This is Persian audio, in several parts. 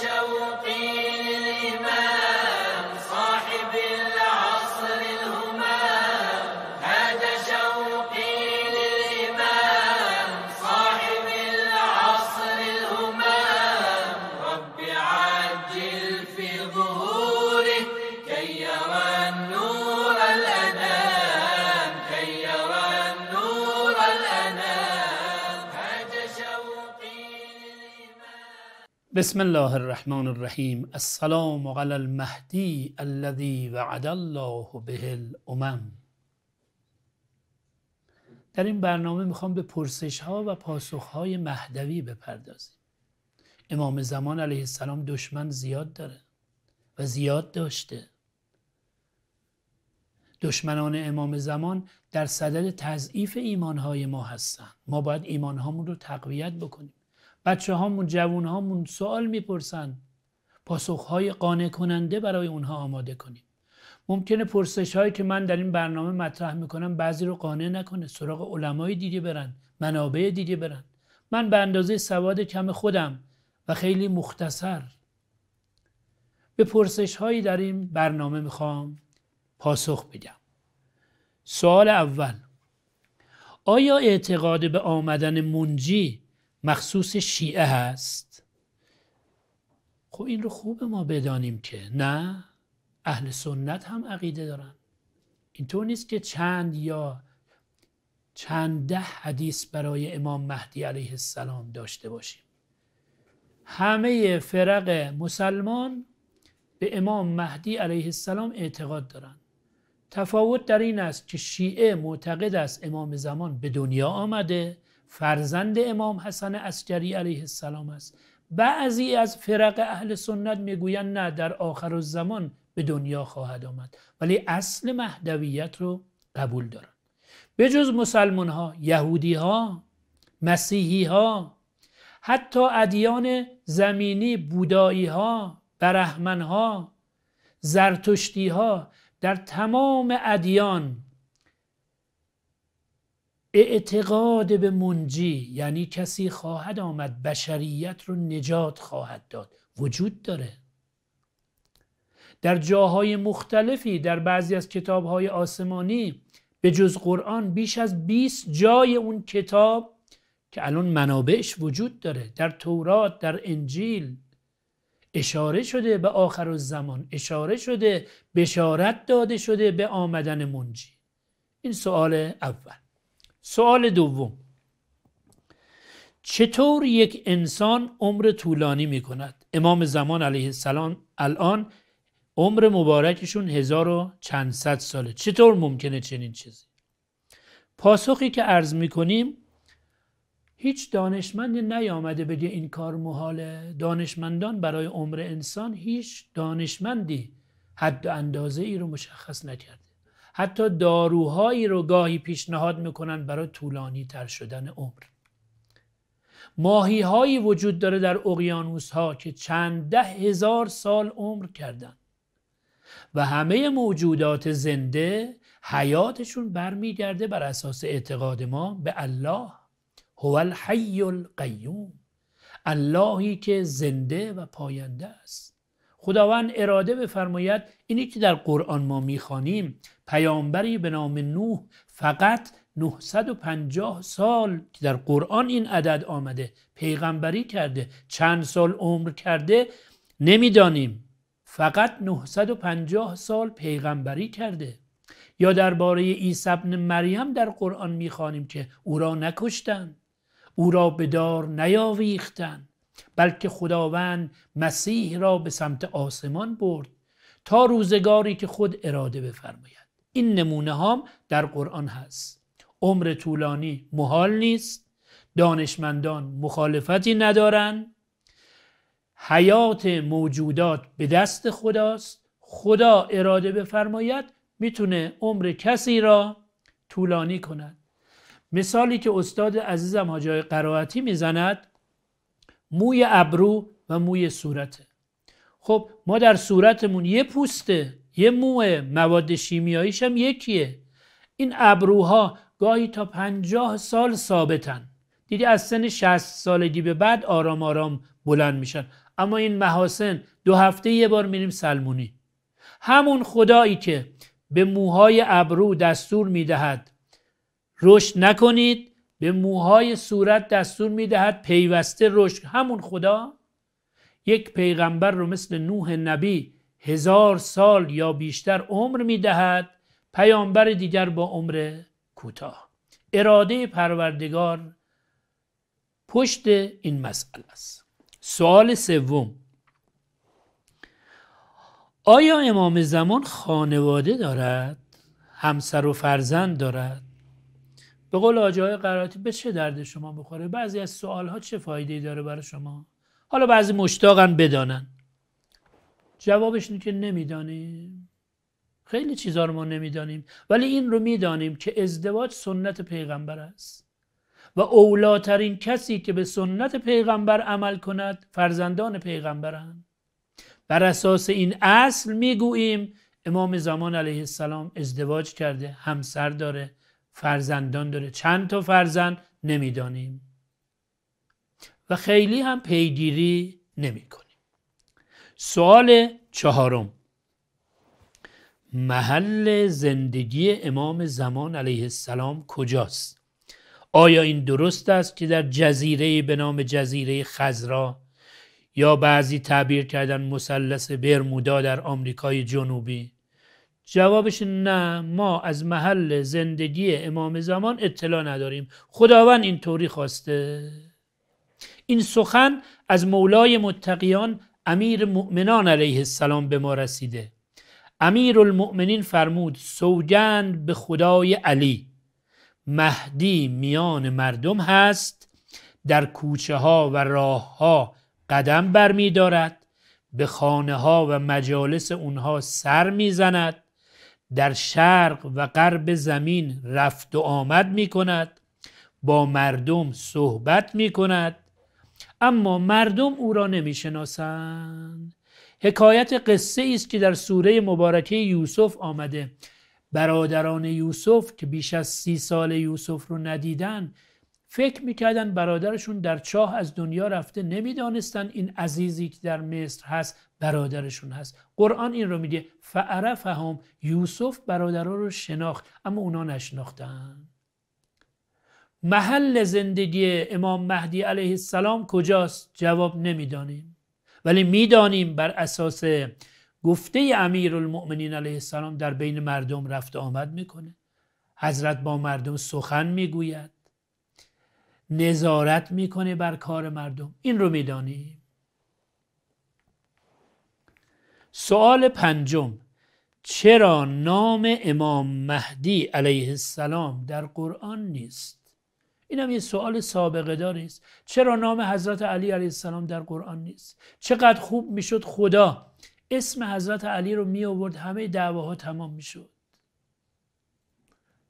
شوقي لما بسم الله الرحمن الرحیم السلام علی المهدی الذي وعد الله به الامم در این برنامه میخوام به پرسش ها و پاسخ های مهدوی بپردازیم امام زمان علیه السلام دشمن زیاد داره و زیاد داشته دشمنان امام زمان در صدد تضعیف های ما هستند ما باید ایمانهامون رو تقویت بکنیم بچه هامون جوون هامون سوال میپرسن های قانع کننده برای اونها آماده کنیم ممکنه پرسش هایی که من در این برنامه مطرح میکنم بعضی رو قانع نکنه سراغ علمای دیگه برن منابع دیگه برن من به اندازه سواد کم خودم و خیلی مختصر به پرسش هایی در این برنامه میخوام پاسخ بدم سوال اول آیا اعتقاد به آمدن منجی مخصوص شیعه هست خب این رو خوب ما بدانیم که نه اهل سنت هم عقیده دارن اینطور نیست که چند یا چند ده حدیث برای امام مهدی علیه السلام داشته باشیم همه فرق مسلمان به امام مهدی علیه السلام اعتقاد دارند تفاوت در این است که شیعه معتقد است امام زمان به دنیا آمده فرزند امام حسن اسکری علیه السلام است بعضی از فرق اهل سنت میگویند نه در آخر الزمان به دنیا خواهد آمد ولی اصل مهدویت رو قبول دارند. به جز مسلمان ها یهودی ها مسیحی ها حتی ادیان زمینی بودایی ها برهمن ها زرتشتی ها در تمام ادیان اعتقاد به منجی یعنی کسی خواهد آمد بشریت رو نجات خواهد داد وجود داره در جاهای مختلفی در بعضی از کتابهای آسمانی به جز قرآن بیش از 20 جای اون کتاب که الان منابعش وجود داره در تورات در انجیل اشاره شده به آخر الزمان اشاره شده بشارت داده شده به آمدن منجی این سوال اول سوال دوم چطور یک انسان عمر طولانی می کند؟ امام زمان علیه السلام الان عمر مبارکشون هزار و چند صد ساله چطور ممکنه چنین چیزی؟ پاسخی که عرض می کنیم هیچ دانشمندی نیامده بگه این کار محاله دانشمندان برای عمر انسان هیچ دانشمندی حد و اندازه ای رو مشخص نکرده حتی داروهایی رو گاهی پیشنهاد میکنن برای طولانی تر شدن عمر ماهی هایی وجود داره در اقیانوس ها که چند ده هزار سال عمر کردن و همه موجودات زنده حیاتشون برمیگرده بر اساس اعتقاد ما به الله هو الحی القیوم اللهی که زنده و پاینده است خداوند اراده بفرماید اینی که در قرآن ما میخوانیم پیامبری به نام نوح فقط 950 سال که در قرآن این عدد آمده پیغمبری کرده چند سال عمر کرده نمیدانیم فقط 950 سال پیغمبری کرده یا درباره عیسی ابن مریم در قرآن میخوانیم که او را نکشتند او را به دار نیاویختند بلکه خداوند مسیح را به سمت آسمان برد تا روزگاری که خود اراده بفرماید این نمونه هم در قرآن هست عمر طولانی محال نیست دانشمندان مخالفتی ندارند حیات موجودات به دست خداست خدا اراده بفرماید میتونه عمر کسی را طولانی کند مثالی که استاد عزیزم حاجای قرائتی میزند موی ابرو و موی صورته خب ما در صورتمون یه پوسته یه موه مواد شیمیاییش هم یکیه این ابروها گاهی تا پنجاه سال ثابتن دیدی از سن 60 سالگی به بعد آرام آرام بلند میشن اما این محاسن دو هفته یه بار میریم سلمونی همون خدایی که به موهای ابرو دستور میدهد رشد نکنید به موهای صورت دستور میدهد پیوسته رشد همون خدا یک پیغمبر رو مثل نوح نبی هزار سال یا بیشتر عمر میدهد پیامبر دیگر با عمر کوتاه اراده پروردگار پشت این مسئله است سوال سوم آیا امام زمان خانواده دارد همسر و فرزند دارد به قول آجای قراتی به چه درد شما بخوره بعضی از سوال ها چه فایده داره برای شما حالا بعضی مشتاقن بدانن جوابش اینه که نمیدانیم خیلی چیزا رو ما نمیدانیم ولی این رو میدانیم که ازدواج سنت پیغمبر است و اولاترین کسی که به سنت پیغمبر عمل کند فرزندان پیغمبرند بر اساس این اصل میگوییم امام زمان علیه السلام ازدواج کرده همسر داره فرزندان داره چند تا فرزند نمیدانیم و خیلی هم پیگیری نمی سوال چهارم محل زندگی امام زمان علیه السلام کجاست؟ آیا این درست است که در جزیره به نام جزیره خزرا یا بعضی تعبیر کردن مثلث برمودا در آمریکای جنوبی جوابش نه ما از محل زندگی امام زمان اطلاع نداریم خداوند این طوری خواسته این سخن از مولای متقیان امیر مؤمنان علیه السلام به ما رسیده امیر المؤمنین فرمود سوگند به خدای علی مهدی میان مردم هست در کوچه ها و راه ها قدم می به خانه ها و مجالس اونها سر میزند در شرق و غرب زمین رفت و آمد می کند با مردم صحبت می کند اما مردم او را نمی شناسند حکایت قصه است که در سوره مبارکه یوسف آمده برادران یوسف که بیش از سی سال یوسف رو ندیدن فکر میکردن برادرشون در چاه از دنیا رفته نمیدانستند این عزیزی که در مصر هست برادرشون هست قرآن این رو میگه هم یوسف برادرها رو شناخت اما اونا نشناختن محل زندگی امام مهدی علیه السلام کجاست جواب نمیدانیم ولی میدانیم بر اساس گفته امیر المؤمنین علیه السلام در بین مردم رفت آمد میکنه حضرت با مردم سخن میگوید نظارت میکنه بر کار مردم این رو میدانیم سوال پنجم چرا نام امام مهدی علیه السلام در قرآن نیست این هم یه سوال سابقه داریست چرا نام حضرت علی علیه السلام در قرآن نیست چقدر خوب میشد خدا اسم حضرت علی رو می آورد همه دعواها تمام میشد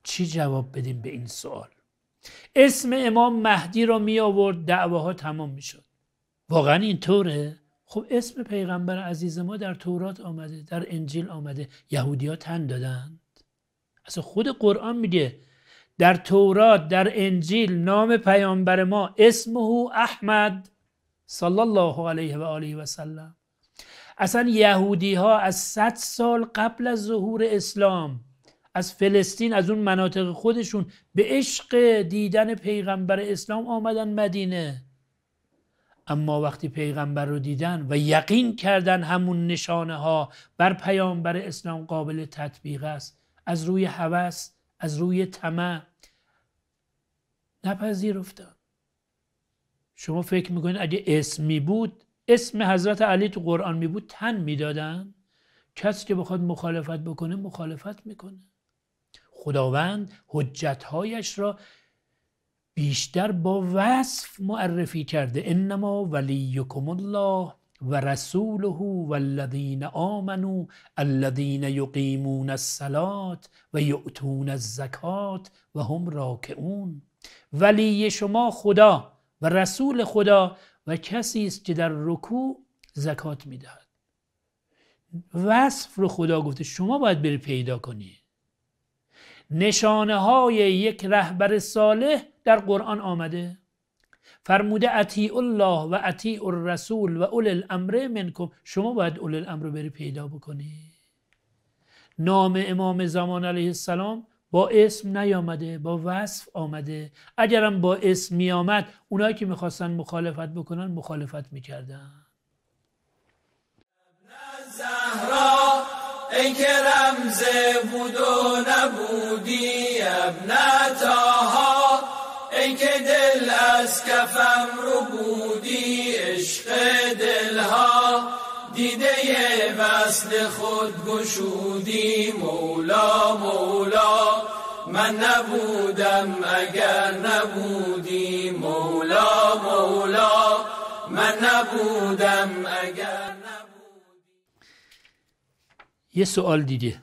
چی جواب بدیم به این سوال اسم امام مهدی رو می آورد دعواها تمام میشد واقعا اینطوره خب اسم پیغمبر عزیز ما در تورات آمده در انجیل آمده یهودی ها تن دادند اصلا خود قرآن میگه در تورات در انجیل نام پیامبر ما اسمه احمد صلی الله علیه و آله و سلم اصلا یهودی ها از صد سال قبل از ظهور اسلام از فلسطین از اون مناطق خودشون به عشق دیدن پیغمبر اسلام آمدن مدینه اما وقتی پیغمبر رو دیدن و یقین کردن همون نشانه ها بر پیامبر اسلام قابل تطبیق است از روی هوس از روی طمع نپذیرفتن شما فکر میکنید اگه اسمی بود اسم حضرت علی تو قرآن می بود تن میدادن کسی که بخواد مخالفت بکنه مخالفت میکنه خداوند حجتهایش را بیشتر با وصف معرفی کرده انما ولیکم الله و رسوله و والذین آمنو الذین یقیمون السلات و یعتون الزکات و هم راکعون ولی شما خدا و رسول خدا و کسی است که در رکوع زکات میدهد وصف رو خدا گفته شما باید بری پیدا کنید نشانه های یک رهبر صالح در قرآن آمده فرموده اطیع الله و اطیع الرسول و اول الامر منکم شما باید اول الامر بری پیدا بکنی نام امام زمان علیه السلام با اسم نیامده با وصف آمده اگرم با اسم میامد، اونایی که میخواستن مخالفت بکنن مخالفت میکردن ای که رمز بود و نبودی تاها ای که دل از کفم رو بودی عشق دلها دیده وصل خود گشودی مولا مولا من نبودم اگر نبودی مولا مولا من نبودم اگر یه سوال دیگه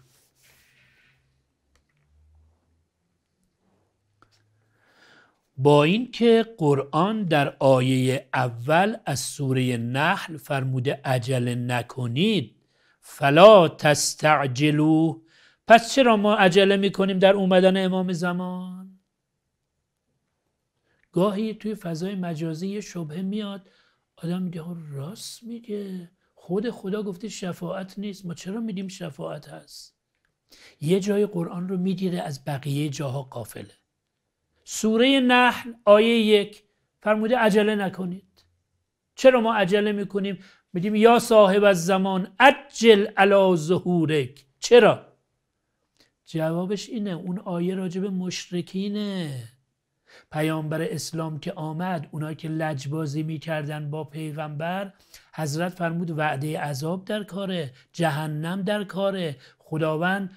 با اینکه قرآن در آیه اول از سوره نحل فرموده عجله نکنید فلا تستعجلو پس چرا ما عجله میکنیم در اومدن امام زمان گاهی توی فضای مجازی یه شبهه میاد آدم میگه راست میگه خود خدا گفته شفاعت نیست ما چرا میدیم شفاعت هست یه جای قرآن رو میدیره از بقیه جاها قافله سوره نحل آیه یک فرموده عجله نکنید چرا ما عجله میکنیم میدیم یا صاحب از زمان عجل علا ظهورک چرا جوابش اینه اون آیه راجب مشرکینه پیامبر اسلام که آمد اونایی که لجبازی میکردن با پیغمبر حضرت فرمود وعده عذاب در کاره جهنم در کاره خداوند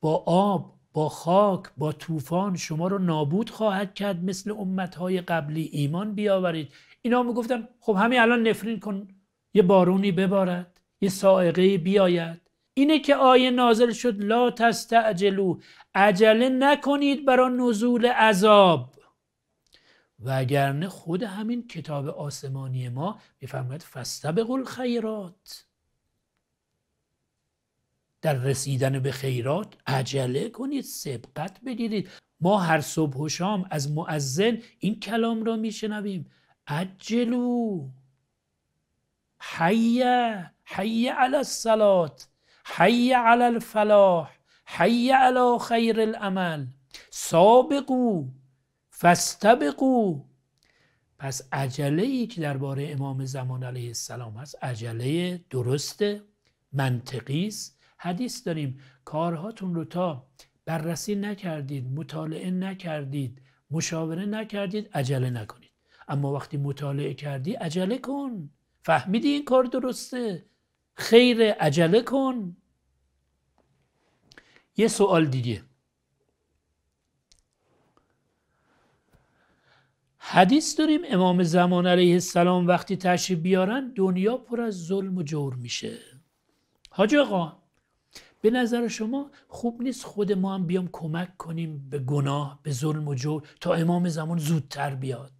با آب با خاک با طوفان شما رو نابود خواهد کرد مثل امتهای قبلی ایمان بیاورید اینا میگفتن خب همین الان نفرین کن یه بارونی ببارد یه سائقه بیاید اینه که آیه نازل شد لا تستعجلو عجله نکنید برای نزول عذاب وگرنه خود همین کتاب آسمانی ما میفرماید فستبق الخیرات در رسیدن به خیرات عجله کنید سبقت بگیرید ما هر صبح و شام از معزن این کلام را میشنویم عجلو حیه حیه علی الصلات حی علی الفلاح حی علی خیر العمل سابقو فستبقو پس عجله ای که درباره امام زمان علیه السلام هست عجله درست منطقی است حدیث داریم کارهاتون رو تا بررسی نکردید مطالعه نکردید مشاوره نکردید عجله نکنید اما وقتی مطالعه کردی عجله کن فهمیدی این کار درسته خیر عجله کن یه سوال دیگه حدیث داریم امام زمان علیه السلام وقتی تشریف بیارن دنیا پر از ظلم و جور میشه حاج آقا به نظر شما خوب نیست خود ما هم بیام کمک کنیم به گناه به ظلم و جور تا امام زمان زودتر بیاد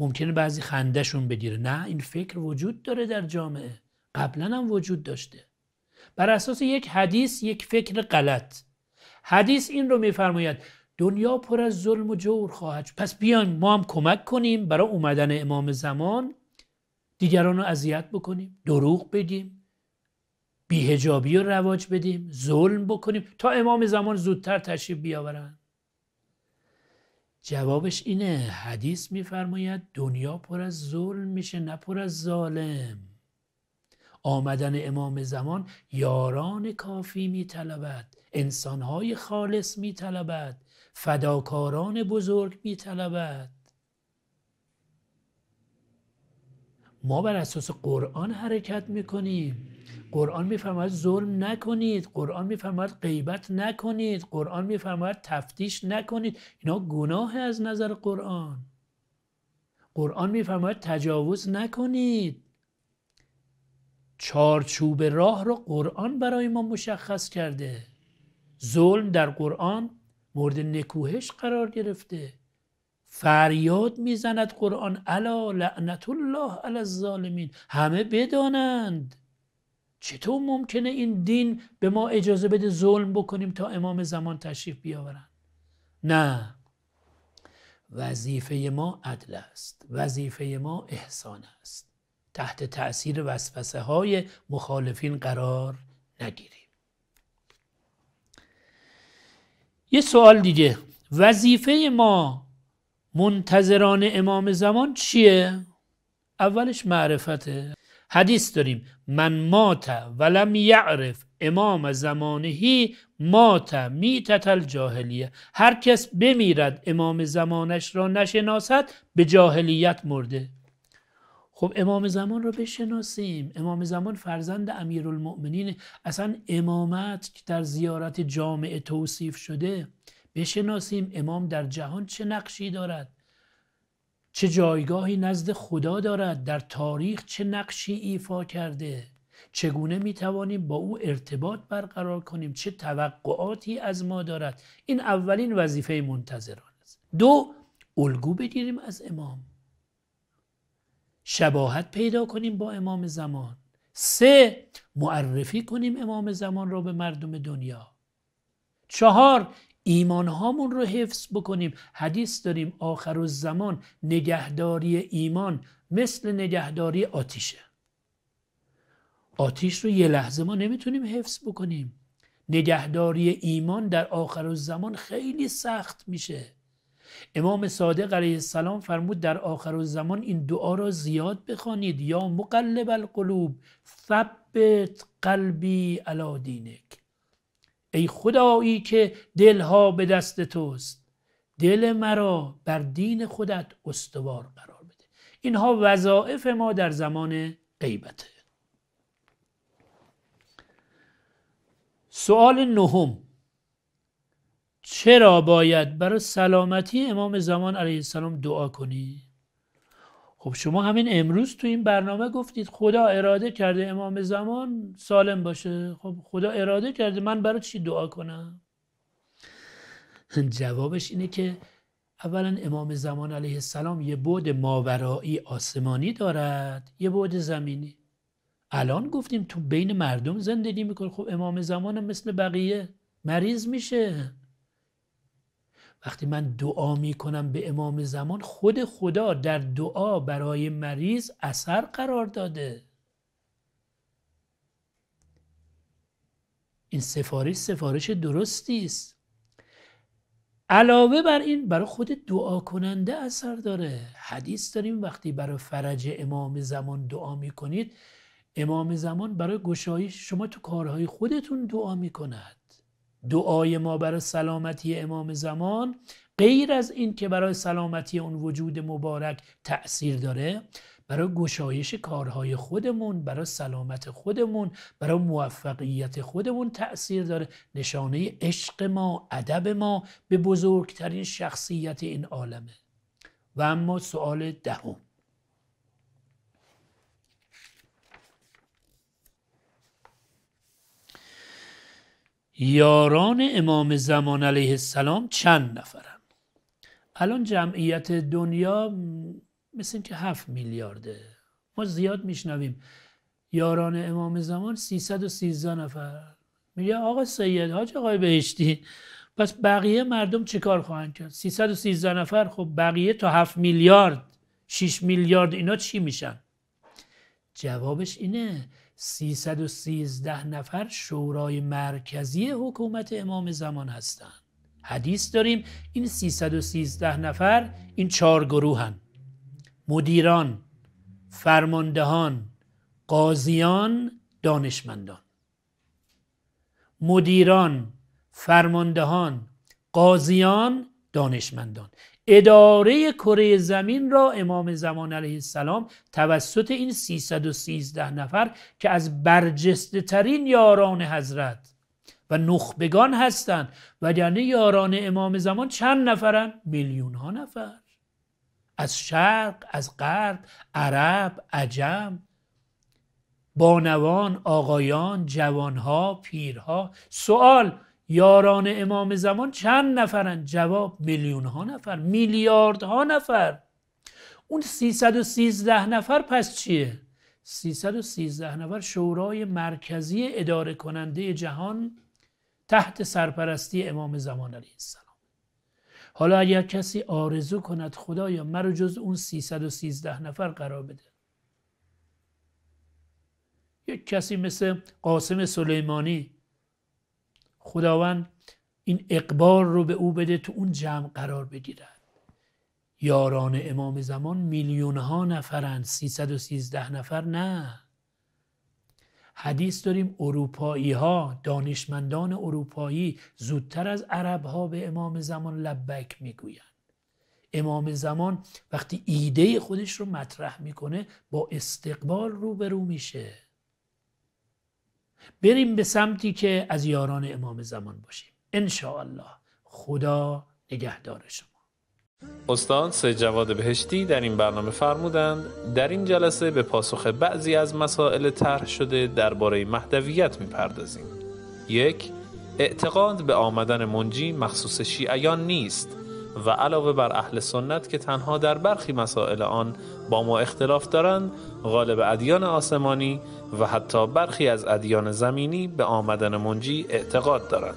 ممکنه بعضی خندهشون بگیره نه این فکر وجود داره در جامعه قبلا هم وجود داشته بر اساس یک حدیث یک فکر غلط حدیث این رو میفرماید دنیا پر از ظلم و جور خواهد شد پس بیان ما هم کمک کنیم برای اومدن امام زمان دیگران رو اذیت بکنیم دروغ بدیم. بیهجابی رو رواج بدیم ظلم بکنیم تا امام زمان زودتر تشریف بیاورند جوابش اینه حدیث میفرماید دنیا پر از ظلم میشه نه پر از ظالم آمدن امام زمان یاران کافی انسان انسانهای خالص میطلبد فداکاران بزرگ میطلبد ما بر اساس قرآن حرکت میکنیم قرآن میفرماید ظلم نکنید قرآن میفرماید غیبت نکنید قرآن میفرماید تفتیش نکنید اینا گناه از نظر قرآن قرآن میفرماید تجاوز نکنید چارچوب راه رو قرآن برای ما مشخص کرده ظلم در قرآن مورد نکوهش قرار گرفته فریاد میزند قرآن الا لعنت الله علی الظالمین همه بدانند چطور ممکنه این دین به ما اجازه بده ظلم بکنیم تا امام زمان تشریف بیاورن نه وظیفه ما عدل است وظیفه ما احسان است تحت تاثیر وسوسه های مخالفین قرار نگیریم یه سوال دیگه وظیفه ما منتظران امام زمان چیه؟ اولش معرفته حدیث داریم من مات ولم یعرف امام زمانهی مات میتت الجاهلیه هر کس بمیرد امام زمانش را نشناسد به جاهلیت مرده خب امام زمان را بشناسیم امام زمان فرزند امیرالمؤمنین اصلا امامت که در زیارت جامعه توصیف شده بشناسیم امام در جهان چه نقشی دارد چه جایگاهی نزد خدا دارد در تاریخ چه نقشی ایفا کرده چگونه می توانیم با او ارتباط برقرار کنیم چه توقعاتی از ما دارد این اولین وظیفه منتظران است دو الگو بگیریم از امام شباهت پیدا کنیم با امام زمان سه معرفی کنیم امام زمان را به مردم دنیا چهار ایمان هامون رو حفظ بکنیم حدیث داریم آخر و زمان نگهداری ایمان مثل نگهداری آتیشه آتیش رو یه لحظه ما نمیتونیم حفظ بکنیم نگهداری ایمان در آخر و زمان خیلی سخت میشه امام صادق علیه السلام فرمود در آخر و زمان این دعا را زیاد بخوانید یا مقلب القلوب ثبت قلبی علا دینک ای خدایی که دلها به دست توست دل مرا بر دین خودت استوار قرار بده اینها وظایف ما در زمان غیبته سوال نهم چرا باید برای سلامتی امام زمان علیه السلام دعا کنی؟ خب شما همین امروز تو این برنامه گفتید خدا اراده کرده امام زمان سالم باشه خب خدا اراده کرده من برای چی دعا کنم جوابش اینه که اولا امام زمان علیه السلام یه بود ماورایی آسمانی دارد یه بود زمینی الان گفتیم تو بین مردم زندگی میکنه خب امام زمان مثل بقیه مریض میشه وقتی من دعا می کنم به امام زمان خود خدا در دعا برای مریض اثر قرار داده این سفارش سفارش درستی است علاوه بر این برای خود دعا کننده اثر داره حدیث داریم وقتی برای فرج امام زمان دعا می کنید امام زمان برای گشایش شما تو کارهای خودتون دعا می کند دعای ما برای سلامتی امام زمان غیر از این که برای سلامتی اون وجود مبارک تأثیر داره برای گشایش کارهای خودمون برای سلامت خودمون برای موفقیت خودمون تأثیر داره نشانه عشق ما ادب ما به بزرگترین شخصیت این عالمه و اما سوال دهم یاران امام زمان علیه السلام چند نفرن الان جمعیت دنیا مثل اینکه هفت میلیارده ما زیاد میشنویم یاران امام زمان 313 نفر میگه آقا سید حاج آقای بهشتی پس بقیه مردم چه کار خواهند کرد 313 نفر خب بقیه تا 7 میلیارد 6 میلیارد اینا چی میشن جوابش اینه 313 نفر شورای مرکزی حکومت امام زمان هستند حدیث داریم این 313 نفر این چهار گروهن مدیران فرماندهان قاضیان دانشمندان مدیران فرماندهان قاضیان دانشمندان اداره کره زمین را امام زمان علیه السلام توسط این 313 نفر که از برجسته ترین یاران حضرت و نخبگان هستند و یعنی یاران امام زمان چند نفرن؟ میلیون ها نفر از شرق، از غرب، عرب، عجم بانوان، آقایان، جوانها، پیرها سوال یاران امام زمان چند نفرن جواب میلیون ها نفر میلیارد ها نفر اون 313 نفر پس چیه 313 نفر شورای مرکزی اداره کننده جهان تحت سرپرستی امام زمان علیه السلام حالا اگر کسی آرزو کند خدایا مرا جز اون 313 نفر قرار بده یک کسی مثل قاسم سلیمانی خداوند این اقبار رو به او بده تو اون جمع قرار بگیرد. یاران امام زمان میلیون ها نفرن 313 نفر نه حدیث داریم اروپایی ها دانشمندان اروپایی زودتر از عرب ها به امام زمان لبک میگویند امام زمان وقتی ایده خودش رو مطرح میکنه با استقبال روبرو میشه بریم به سمتی که از یاران امام زمان باشیم ان الله خدا نگهدار شما استاد سید جواد بهشتی در این برنامه فرمودند در این جلسه به پاسخ بعضی از مسائل طرح شده درباره مهدویت میپردازیم یک اعتقاد به آمدن منجی مخصوص شیعیان نیست و علاوه بر اهل سنت که تنها در برخی مسائل آن با ما اختلاف دارند غالب ادیان آسمانی و حتی برخی از ادیان زمینی به آمدن منجی اعتقاد دارند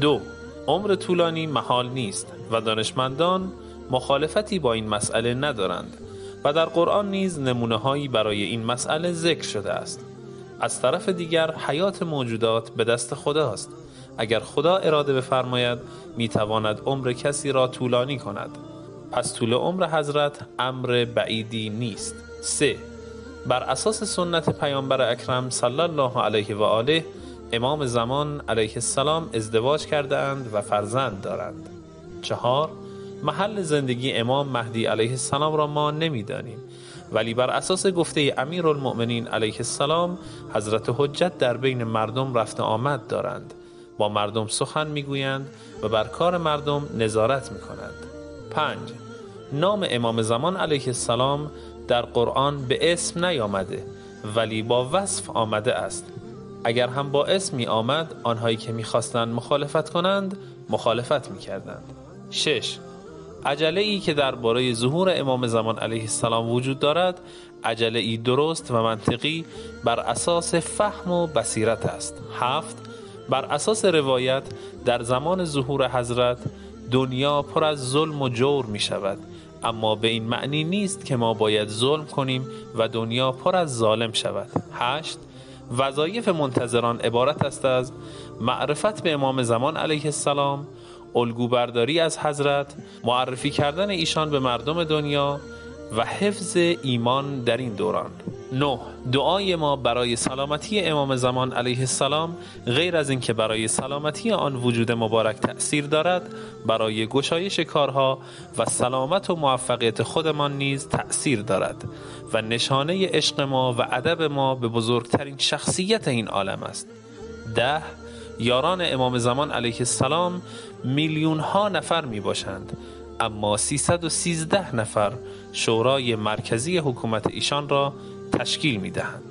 دو عمر طولانی محال نیست و دانشمندان مخالفتی با این مسئله ندارند و در قرآن نیز نمونه هایی برای این مسئله ذکر شده است از طرف دیگر حیات موجودات به دست است. اگر خدا اراده بفرماید میتواند عمر کسی را طولانی کند پس طول عمر حضرت امر بعیدی نیست سه بر اساس سنت پیامبر اکرم صلی الله علیه و آله امام زمان علیه السلام ازدواج کرده و فرزند دارند چهار محل زندگی امام مهدی علیه السلام را ما نمیدانیم ولی بر اساس گفته امیر المؤمنین علیه السلام حضرت حجت در بین مردم رفت آمد دارند با مردم سخن میگویند و بر کار مردم نظارت میکنند 5. نام امام زمان علیه السلام در قرآن به اسم نیامده ولی با وصف آمده است اگر هم با اسم می آمد آنهایی که میخواستند مخالفت کنند مخالفت میکردند 6. عجله ای که درباره ظهور امام زمان علیه السلام وجود دارد عجله ای درست و منطقی بر اساس فهم و بصیرت است هفت بر اساس روایت در زمان ظهور حضرت دنیا پر از ظلم و جور می شود اما به این معنی نیست که ما باید ظلم کنیم و دنیا پر از ظالم شود هشت وظایف منتظران عبارت است از معرفت به امام زمان علیه السلام الگو برداری از حضرت معرفی کردن ایشان به مردم دنیا و حفظ ایمان در این دوران نه دعای ما برای سلامتی امام زمان علیه السلام غیر از اینکه برای سلامتی آن وجود مبارک تأثیر دارد برای گشایش کارها و سلامت و موفقیت خودمان نیز تأثیر دارد و نشانه عشق ما و ادب ما به بزرگترین شخصیت این عالم است ده یاران امام زمان علیه السلام میلیون ها نفر می باشند اما 313 نفر شورای مرکزی حکومت ایشان را تشکیل میدهند